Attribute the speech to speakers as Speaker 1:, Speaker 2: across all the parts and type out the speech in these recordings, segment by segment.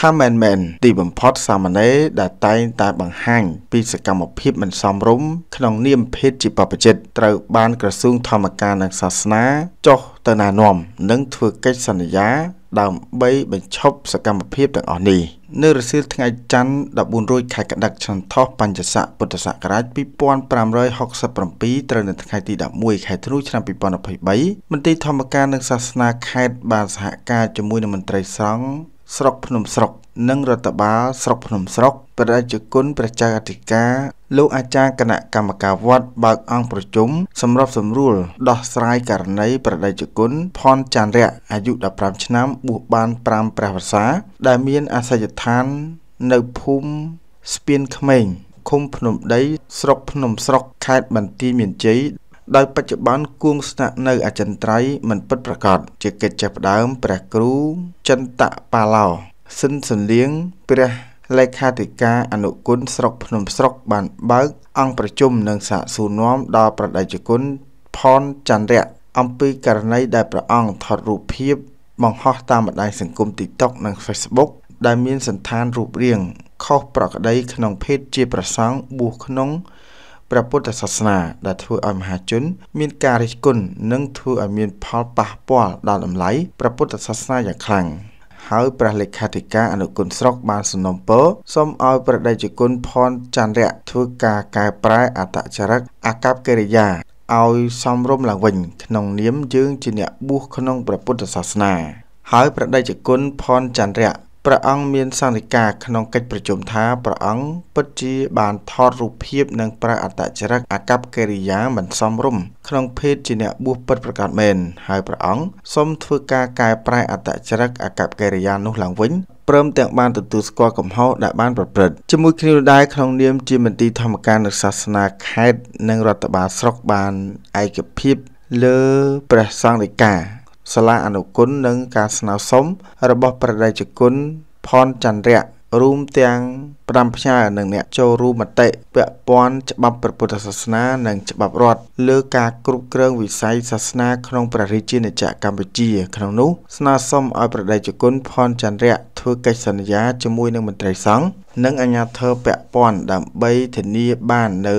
Speaker 1: ថាមែនមែនទីបំផុតសាមណេរដែលតែងតែបង្ហាញពីសកម្មភាពមិនសមរម្យក្នុងនាមភេទជាបព្វជិតត្រូវបានក្រសួងធម្មការនិងសាសនាចុះទៅណែនាំនិងធ្វើកិច្ចសន្យាដើម្បីបញ្ឈប់សកម្មភាពទាំងអស់នេះនៅរសៀលថ្ងៃច័ន្ទ14រោចខែកដិកឆ្នាំថោះបញ្ញស័កពុទ្ធសករាជ2567ត្រូវនៅថ្ងៃទី11ខែធ្នូឆ្នាំ2023មន្ត្រីធម្មការនិងសាសនាខេត្តបានសហការជាមួយនឹងមន្ត្រីស្រង់ស្រុកភ្នំស្រុកនិងរដ្ឋបាលស្រុកភ្នំស្រុកព្រះរាជគុណព្រះចៅអធិការ លោកអាចារ្យគណៈកម្មការវត្តបើកអង្គប្រជុំសម្របសម្រួលដោះស្រាយករណីប្រដេជគុណផនចន្ទរៈអាយុ15ឆ្នាំ បួសបាន5ព្រះវស្សា ដែលមានអាសយដ្ឋាន នៅភូមិស្ពានក្មេងឃុំភ្នំដីស្រុកភ្នំស្រុកខេត្តបន្ទាយមានជ័យដោយបច្ចុប្បន្នគួងស្នាក់នៅអចិន្ត្រៃយ៍មិនពិតប្រាកដជាកិច្ចចាប់ផ្ដើមព្រះគ្រូ ចន្ទបាឡោសិនសលៀងព្រះលេខាធិការអនុគុណស្រុកភ្នំស្រុក បានបើកអង្គប្រជុំនិងសាកសួរនាំដល់ប្រដេជគុណផនចន្ទរៈអំពីករណីដែលព្រះអង្គថតរូបភាពបង្ហោះតាមបណ្ដាញសង្គម TikTok និង Facebook ដែលមានសន្តានរូបរាងខុសប្រក្រតី ក្នុងភេទជាប្រសង់បួសក្នុងព្រះពុទ្ធសាសនាដែលធ្វើឲ្យមហាជនមានការរិះគន់និងធ្វើឲ្យមានផលប៉ះពាល់ដល់តម្លៃព្រះពុទ្ធសាសនាយ៉ាងខ្លាំងហើយព្រះលេខាធិការអនុគុណស្រុកបានសំណូមពរសូមឲ្យព្រះដេចគុណផនចន្ទរៈធ្វើការកែប្រែអត្តចរិតអាកប្បកិរិយាឲ្យសំរុំឡើងវិញ ក្នុង នាមយើងជាអ្នកបួសក្នុងព្រះពុទ្ធសាសនាហើយព្រះដេចគុណផនចន្ទរៈព្រះអង្គមានសន្និកាក្នុងកិច្ចប្រជុំថាព្រះអង្គពិតជាបានថតរូបភាពនិងប្រើអត្តចរិតអកប្បកិរិយាមិនសមរម្យក្នុងភេទជាអ្នកបួសពិតប្រាកដមែនហើយព្រះអង្គសូមធ្វើការកែប្រែអត្តចរិតអកប្បកិរិយានោះឡើងវិញព្រមទាំងបានទទួលស្គាល់កំហុសដែលបានប្រព្រឹត្តជាមួយគ្នានោះដែរក្នុងនាមជាមន្ត្រីធម្មការនិងសាសនាខេត្តនិងរដ្ឋបាលស្រុកបានឯកភាពលើព្រះសង្ឃដីកាសាលាអនុគុណនិងការស្នើសុំរបស់ប្រដេជគុណផនចន្ទរៈរួមទាំង5ផ្ញើនិងអ្នកចូលរួមមតិពាក់ព័ន្ធច្បាប់ព្រះពុទ្ធសាសនា និងច្បាប់រដ្ឋលើការគ្រប់គ្រងវិស័យសាសនាក្នុងព្រះរាជាណាចក្រកម្ពុជា ក្នុងនោះស្នើសុំឲ្យប្រដេជគុណផនចន្ទរៈធ្វើកិច្ចសន្យាជាមួយនឹងមន្ត្រីសង្ឃនិងអាជ្ញាធរពាក់ព័ន្ធដើម្បីធានា បាននៅ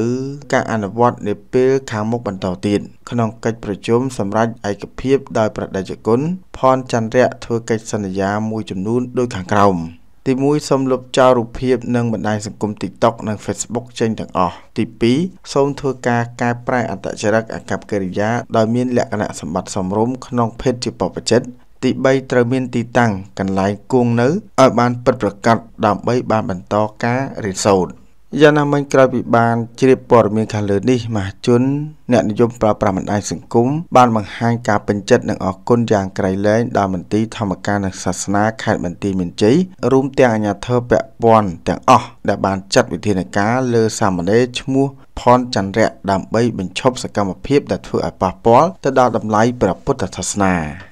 Speaker 1: ការអនុវត្តនាពេលខាងមុខបន្តទៀតក្នុងកិច្ចប្រជុំសម្រាប់ឯកភាព ដោយប្រដេជគុណផនចន្ទរៈធ្វើកិច្ចសន្យាមួយចំនួនដូចខាងក្រោមទី1សូមលុបចោលរូបភាពនិងបណ្ដាញសង្គម TikTok និង Facebook ចេញទាំងអស់ទី2សូមធ្វើការកែប្រែអត្តចរិតអាកប្បកិរិយាដោយមានលក្ខណៈសម្បត្តិសមរម្យក្នុងភេទជាបព្វជិតទី3ត្រូវមានទីតាំងកន្លែងគង់នៅឲ្យបានពិតប្រាកដដើម្បីបានបន្តការរៀនសូត្រយ៉ាងណាមិញក្រោយពីបានជ្រាបព័ត៌មានខាងលើនេះមហាជនអ្នកនិយមប្រើប្រាស់បណ្ដាញសង្គមបានបង្ហាញការពេញចិត្តនិងអរគុណយ៉ាងក្រៃលែងដល់មន្ទីរធម្មការនិងសាសនាខេត្តបន្ទាយមានជ័យរួមទាំងអាជ្ញាធរពាក់ព័ន្ធទាំងអស់ដែលបានចាត់វិធានការលើសាមណេរឈ្មោះ ផនចន្ទរៈដើម្បីបញ្ឈប់សកម្មភាពដែលធ្វើឲ្យប៉ះពាល់ទៅដល់តម្លៃព្រះពុទ្ធសាសនា។